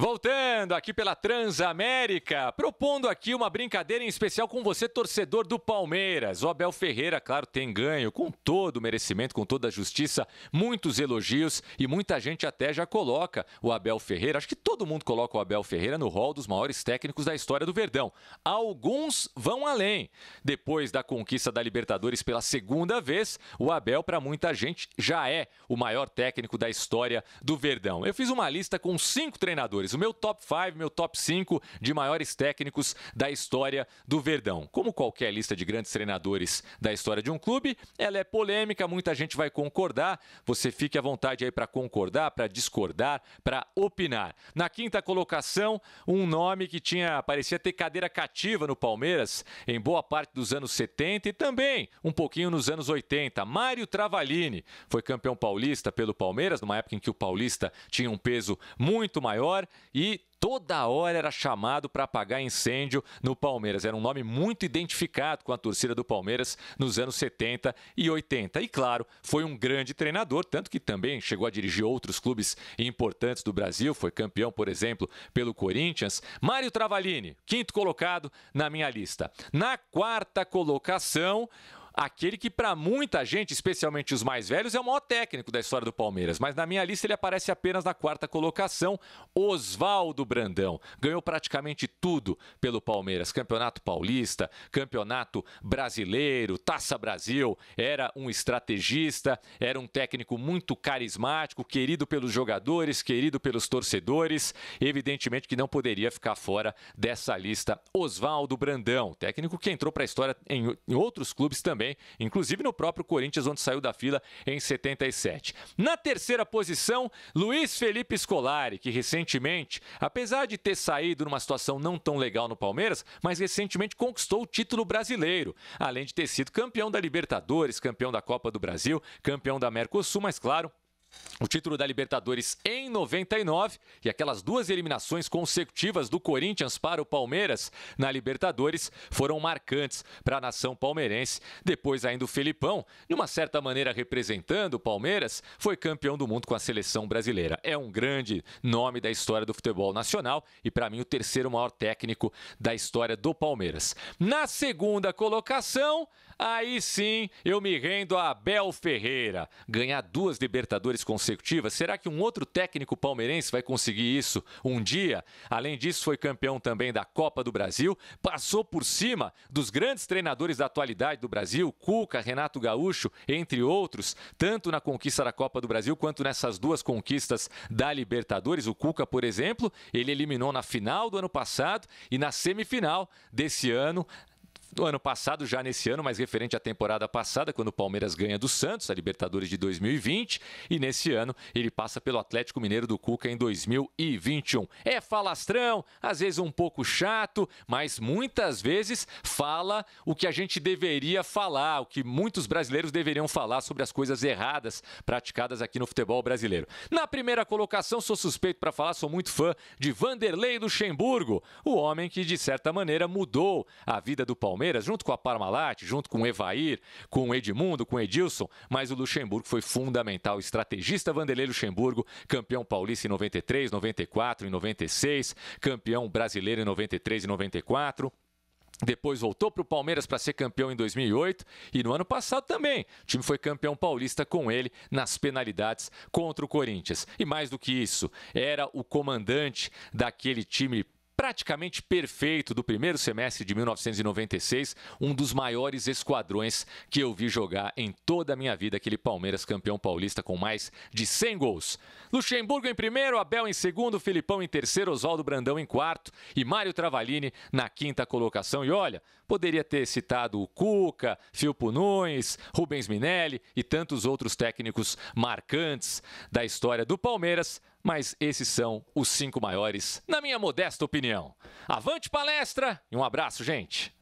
Voltando aqui pela Transamérica, propondo aqui uma brincadeira em especial com você, torcedor do Palmeiras. O Abel Ferreira, claro, tem ganho com todo o merecimento, com toda a justiça, muitos elogios e muita gente até já coloca o Abel Ferreira. Acho que todo mundo coloca o Abel Ferreira no rol dos maiores técnicos da história do Verdão. Alguns vão além. Depois da conquista da Libertadores pela segunda vez, o Abel, para muita gente, já é o maior técnico da história do Verdão. Eu fiz uma lista com cinco treinadores jogadores. O meu top 5, meu top 5 de maiores técnicos da história do Verdão. Como qualquer lista de grandes treinadores da história de um clube, ela é polêmica, muita gente vai concordar. Você fique à vontade aí para concordar, para discordar, para opinar. Na quinta colocação, um nome que tinha parecia ter cadeira cativa no Palmeiras em boa parte dos anos 70 e também um pouquinho nos anos 80. Mário Travalini foi campeão paulista pelo Palmeiras numa época em que o paulista tinha um peso muito maior e toda hora era chamado para apagar incêndio no Palmeiras. Era um nome muito identificado com a torcida do Palmeiras nos anos 70 e 80. E claro, foi um grande treinador, tanto que também chegou a dirigir outros clubes importantes do Brasil, foi campeão, por exemplo, pelo Corinthians. Mário Travalini, quinto colocado na minha lista. Na quarta colocação, aquele que para muita gente, especialmente os mais velhos, é o maior técnico da história do Palmeiras, mas na minha lista ele aparece apenas na quarta colocação, Oswaldo Brandão. Ganhou praticamente tudo pelo Palmeiras, Campeonato Paulista, Campeonato Brasileiro, Taça Brasil, era um estrategista, era um técnico muito carismático, querido pelos jogadores, querido pelos torcedores, evidentemente que não poderia ficar fora dessa lista Oswaldo Brandão, técnico que entrou para a história em outros clubes também também, inclusive no próprio Corinthians, onde saiu da fila em 77. Na terceira posição, Luiz Felipe Scolari, que recentemente, apesar de ter saído numa situação não tão legal no Palmeiras, mas recentemente conquistou o título brasileiro, além de ter sido campeão da Libertadores, campeão da Copa do Brasil, campeão da Mercosul, mas claro, o título da Libertadores em 99 e aquelas duas eliminações consecutivas do Corinthians para o Palmeiras na Libertadores foram marcantes para a nação palmeirense. Depois, ainda o Felipão, de uma certa maneira representando o Palmeiras, foi campeão do mundo com a seleção brasileira. É um grande nome da história do futebol nacional e, para mim, o terceiro maior técnico da história do Palmeiras. Na segunda colocação, aí sim eu me rendo a Abel Ferreira, ganhar duas Libertadores consecutivas. Será que um outro técnico palmeirense vai conseguir isso um dia? Além disso, foi campeão também da Copa do Brasil, passou por cima dos grandes treinadores da atualidade do Brasil, Cuca, Renato Gaúcho, entre outros, tanto na conquista da Copa do Brasil quanto nessas duas conquistas da Libertadores. O Cuca, por exemplo, ele eliminou na final do ano passado e na semifinal desse ano do ano passado, já nesse ano, mas referente à temporada passada, quando o Palmeiras ganha do Santos, a Libertadores de 2020, e nesse ano ele passa pelo Atlético Mineiro do Cuca em 2021. É falastrão, às vezes um pouco chato, mas muitas vezes fala o que a gente deveria falar, o que muitos brasileiros deveriam falar sobre as coisas erradas praticadas aqui no futebol brasileiro. Na primeira colocação, sou suspeito para falar, sou muito fã de Vanderlei Luxemburgo, o homem que de certa maneira mudou a vida do Palmeiras Palmeiras, junto com a Parmalat, junto com o Evair, com o Edmundo, com o Edilson, mas o Luxemburgo foi fundamental. Estrategista Vanderlei Luxemburgo, campeão paulista em 93, 94 e 96, campeão brasileiro em 93 e 94. Depois voltou para o Palmeiras para ser campeão em 2008 e no ano passado também. O time foi campeão paulista com ele nas penalidades contra o Corinthians. E mais do que isso, era o comandante daquele time praticamente perfeito do primeiro semestre de 1996, um dos maiores esquadrões que eu vi jogar em toda a minha vida, aquele Palmeiras campeão paulista com mais de 100 gols. Luxemburgo em primeiro, Abel em segundo, Filipão em terceiro, Oswaldo Brandão em quarto e Mário Travalini na quinta colocação. E olha, poderia ter citado o Cuca, Filpo Nunes, Rubens Minelli e tantos outros técnicos marcantes da história do Palmeiras, mas esses são os cinco maiores, na minha modesta opinião. Avante palestra e um abraço, gente!